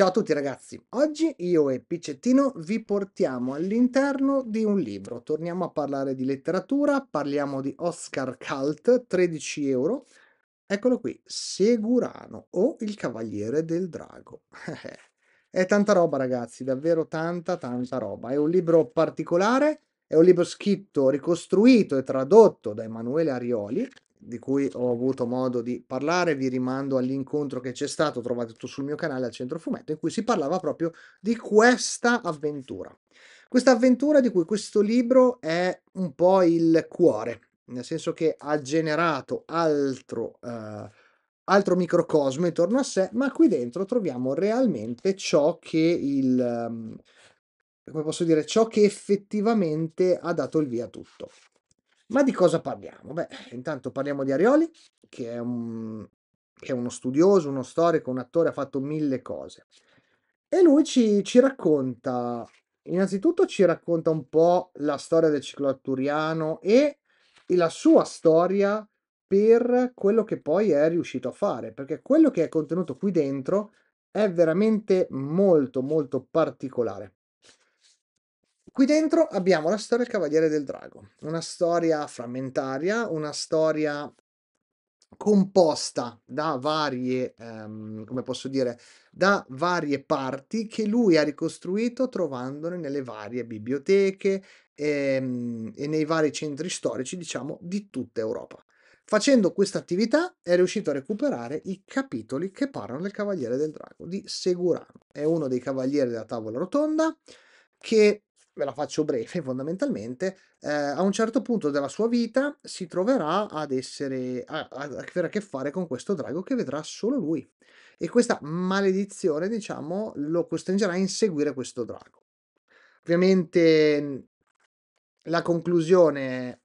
Ciao a tutti ragazzi, oggi io e Piccettino vi portiamo all'interno di un libro, torniamo a parlare di letteratura, parliamo di Oscar Cult, 13 euro, eccolo qui, Segurano o Il Cavaliere del Drago. è tanta roba ragazzi, davvero tanta tanta roba, è un libro particolare, è un libro scritto, ricostruito e tradotto da Emanuele Arioli, di cui ho avuto modo di parlare, vi rimando all'incontro che c'è stato, trovate tutto sul mio canale al Centro Fumetto, in cui si parlava proprio di questa avventura. Questa avventura di cui questo libro è un po' il cuore, nel senso che ha generato altro, eh, altro microcosmo intorno a sé, ma qui dentro troviamo realmente ciò che il... Ehm, come posso dire, ciò che effettivamente ha dato il via a tutto. Ma di cosa parliamo? Beh, intanto parliamo di Arioli, che è, un, che è uno studioso, uno storico, un attore, ha fatto mille cose. E lui ci, ci racconta, innanzitutto ci racconta un po' la storia del ciclo arturiano e, e la sua storia per quello che poi è riuscito a fare, perché quello che è contenuto qui dentro è veramente molto molto particolare. Qui dentro abbiamo la storia del Cavaliere del Drago, una storia frammentaria, una storia composta da varie, um, come posso dire, da varie parti che lui ha ricostruito trovandone nelle varie biblioteche e, ehm, e nei vari centri storici, diciamo, di tutta Europa. Facendo questa attività è riuscito a recuperare i capitoli che parlano del Cavaliere del Drago di Segurano. È uno dei cavalieri della tavola rotonda che ve la faccio breve fondamentalmente, eh, a un certo punto della sua vita si troverà ad essere, a, a, avere a che fare con questo drago che vedrà solo lui. E questa maledizione, diciamo, lo costringerà a inseguire questo drago. Ovviamente mm, la conclusione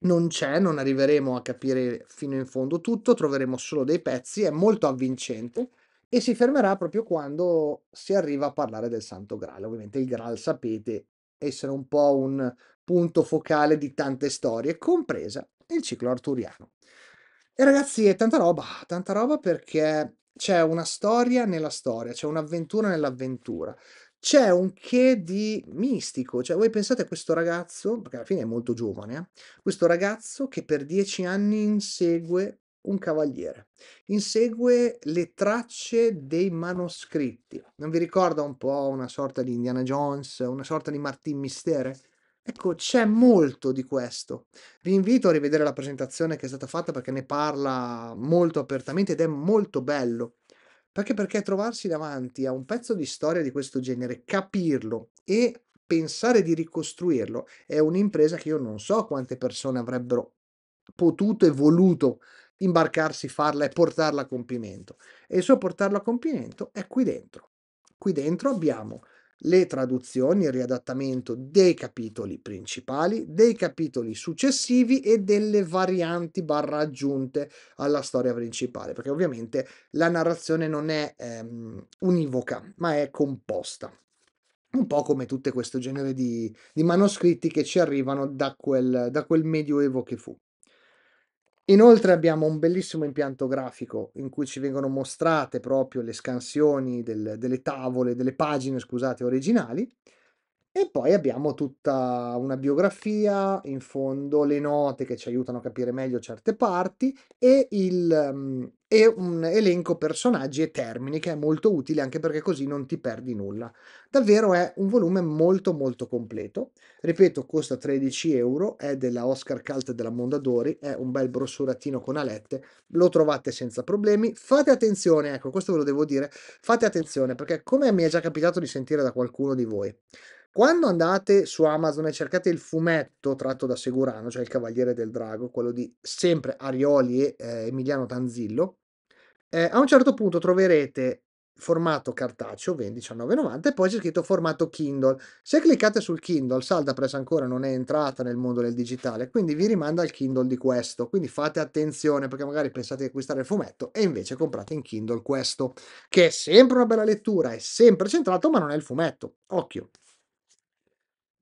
non c'è, non arriveremo a capire fino in fondo tutto, troveremo solo dei pezzi, è molto avvincente e si fermerà proprio quando si arriva a parlare del Santo Graal. Ovviamente il Graal, sapete, essere un po' un punto focale di tante storie, compresa il ciclo arturiano. E ragazzi, è tanta roba, tanta roba perché c'è una storia nella storia, c'è un'avventura nell'avventura, c'è un che di mistico, cioè voi pensate a questo ragazzo, perché alla fine è molto giovane, eh? questo ragazzo che per dieci anni insegue un cavaliere. Insegue le tracce dei manoscritti. Non vi ricorda un po' una sorta di Indiana Jones, una sorta di Martin Mistere? Ecco, c'è molto di questo. Vi invito a rivedere la presentazione che è stata fatta perché ne parla molto apertamente ed è molto bello. Perché? Perché trovarsi davanti a un pezzo di storia di questo genere, capirlo e pensare di ricostruirlo è un'impresa che io non so quante persone avrebbero potuto e voluto imbarcarsi, farla e portarla a compimento. E il suo portarlo a compimento è qui dentro. Qui dentro abbiamo le traduzioni, il riadattamento dei capitoli principali, dei capitoli successivi e delle varianti barra aggiunte alla storia principale, perché ovviamente la narrazione non è ehm, univoca, ma è composta. Un po' come tutto questo genere di, di manoscritti che ci arrivano da quel, da quel medioevo che fu. Inoltre abbiamo un bellissimo impianto grafico in cui ci vengono mostrate proprio le scansioni del, delle tavole, delle pagine, scusate, originali e poi abbiamo tutta una biografia, in fondo le note che ci aiutano a capire meglio certe parti e, il, mm, e, un elenco personaggi e termini che è molto utile anche perché così non ti perdi nulla. Davvero è un volume molto molto completo. Ripeto, costa 13 euro, è della Oscar Cult della Mondadori, è un bel brossuratino con alette, lo trovate senza problemi. Fate attenzione, ecco, questo ve lo devo dire, fate attenzione perché come mi è già capitato di sentire da qualcuno di voi, quando andate su Amazon e cercate il fumetto tratto da Segurano, cioè Il Cavaliere del Drago, quello di sempre Arioli e eh, Emiliano Tanzillo, eh, a un certo punto troverete formato cartaceo 19,90 e poi c'è scritto formato Kindle. Se cliccate sul Kindle, Saldapress ancora non è entrata nel mondo del digitale, quindi vi rimanda al Kindle di questo. Quindi fate attenzione perché magari pensate di acquistare il fumetto e invece comprate in Kindle questo, che è sempre una bella lettura, è sempre centrato, ma non è il fumetto. Occhio.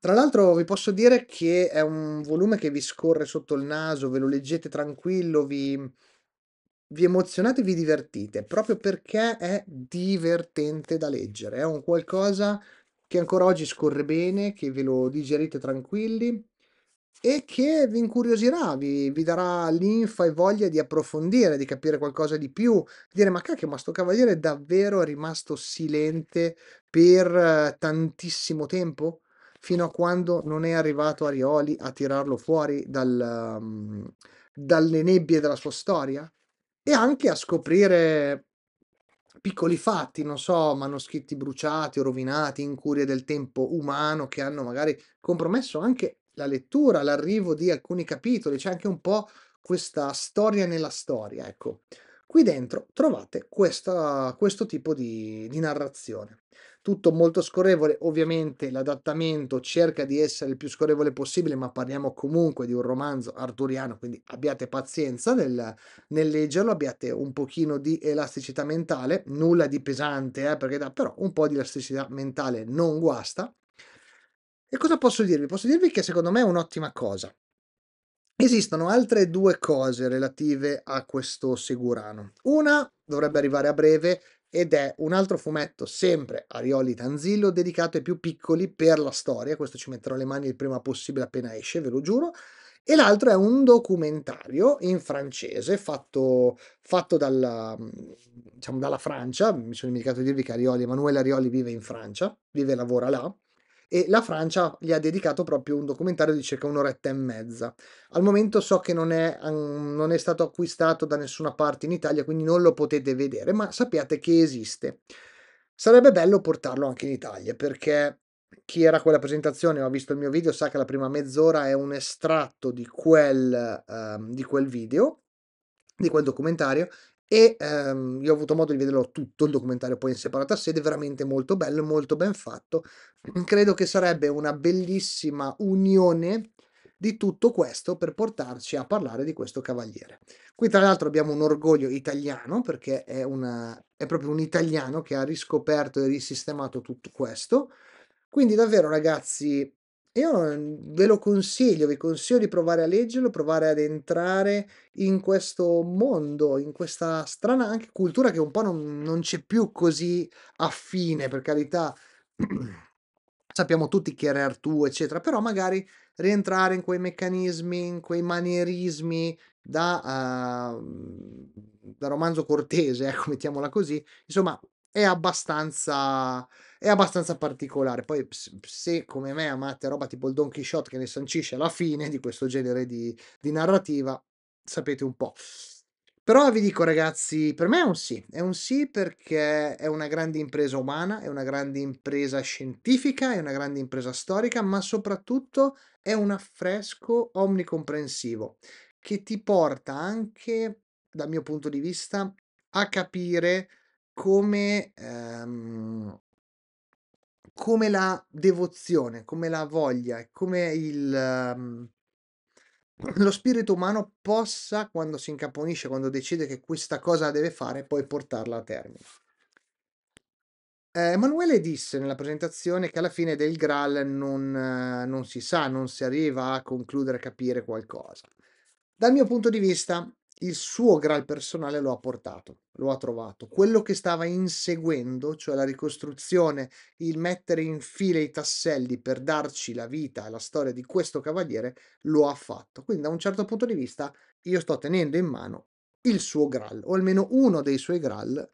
Tra l'altro vi posso dire che è un volume che vi scorre sotto il naso, ve lo leggete tranquillo, vi, vi emozionate e vi divertite, proprio perché è divertente da leggere, è un qualcosa che ancora oggi scorre bene, che ve lo digerite tranquilli e che vi incuriosirà, vi, vi darà linfa e voglia di approfondire, di capire qualcosa di più, dire ma cacchio, ma sto cavaliere davvero è rimasto silente per eh, tantissimo tempo? fino a quando non è arrivato Arioli a tirarlo fuori dal, um, dalle nebbie della sua storia e anche a scoprire piccoli fatti, non so, manoscritti bruciati o rovinati, incurie del tempo umano che hanno magari compromesso anche la lettura, l'arrivo di alcuni capitoli, c'è anche un po' questa storia nella storia, ecco. Qui dentro trovate questa, questo tipo di, di narrazione tutto molto scorrevole, ovviamente l'adattamento cerca di essere il più scorrevole possibile, ma parliamo comunque di un romanzo arturiano, quindi abbiate pazienza nel, nel leggerlo, abbiate un pochino di elasticità mentale, nulla di pesante, eh, perché da, però un po' di elasticità mentale non guasta. E cosa posso dirvi? Posso dirvi che secondo me è un'ottima cosa. Esistono altre due cose relative a questo Segurano. Una dovrebbe arrivare a breve, ed è un altro fumetto sempre Arioli Tanzillo dedicato ai più piccoli per la storia, questo ci metterò le mani il prima possibile appena esce, ve lo giuro, e l'altro è un documentario in francese fatto, fatto dalla, diciamo, dalla Francia, mi sono dimenticato di dirvi che Arioli, Emanuele Arioli vive in Francia, vive e lavora là, e la Francia gli ha dedicato proprio un documentario di circa un'oretta e mezza. Al momento so che non è, non è stato acquistato da nessuna parte in Italia, quindi non lo potete vedere, ma sappiate che esiste. Sarebbe bello portarlo anche in Italia perché chi era quella presentazione o ha visto il mio video sa che la prima mezz'ora è un estratto di quel, um, di quel video, di quel documentario e ehm, io ho avuto modo di vederlo tutto il documentario poi in separata sede, veramente molto bello, molto ben fatto. Credo che sarebbe una bellissima unione di tutto questo per portarci a parlare di questo cavaliere. Qui tra l'altro abbiamo un orgoglio italiano perché è, una, è proprio un italiano che ha riscoperto e risistemato tutto questo. Quindi davvero ragazzi, io mhmm, ve lo consiglio, vi consiglio di provare a leggerlo, provare ad entrare in questo mondo, in questa strana anche cultura che un po' non, non c'è più così affine, per carità. Sappiamo tutti chi era Artù, eccetera, però magari rientrare in quei meccanismi, in quei manierismi da, uh, da romanzo cortese, ecco, mettiamola così, insomma, è abbastanza è abbastanza particolare. Poi, se come me amate roba tipo il Don Quixote che ne sancisce la fine di questo genere di, di narrativa, sapete un po'. Però vi dico ragazzi, per me è un sì, è un sì perché è una grande impresa umana, è una grande impresa scientifica, è una grande impresa storica, ma soprattutto è un affresco omnicomprensivo che ti porta anche, dal mio punto di vista, a capire come ehm, come la devozione, come la voglia, come il, ehm, lo spirito umano possa, quando si incaponisce, quando decide che questa cosa la deve fare, poi portarla a termine. Eh, Emanuele disse nella presentazione che alla fine del Graal non, eh, non si sa, non si arriva a concludere, a capire qualcosa. Dal mio punto di vista, il suo Graal personale lo ha portato, lo ha trovato. Quello che stava inseguendo, cioè la ricostruzione, il mettere in fila i tasselli per darci la vita e la storia di questo cavaliere, lo ha fatto. Quindi da un certo punto di vista io sto tenendo in mano il suo Graal, o almeno uno dei suoi Graal,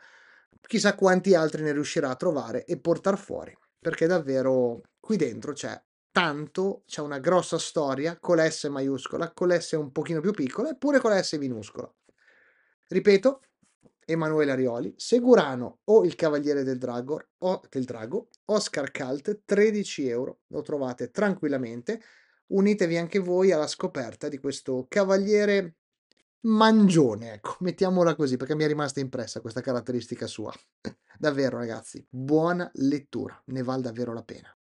chissà quanti altri ne riuscirà a trovare e portar fuori, perché davvero qui dentro c'è tanto c'è una grossa storia con la S maiuscola, con la S un pochino più piccola e pure con la S minuscola. Ripeto, Emanuele Arioli, Segurano o Il Cavaliere del, Drago, o, del Drago, Oscar Cult, 13 euro, lo trovate tranquillamente. Unitevi anche voi alla scoperta di questo Cavaliere mangione, ecco, mettiamola così perché mi è rimasta impressa questa caratteristica sua. Davvero ragazzi, buona lettura, ne vale davvero la pena.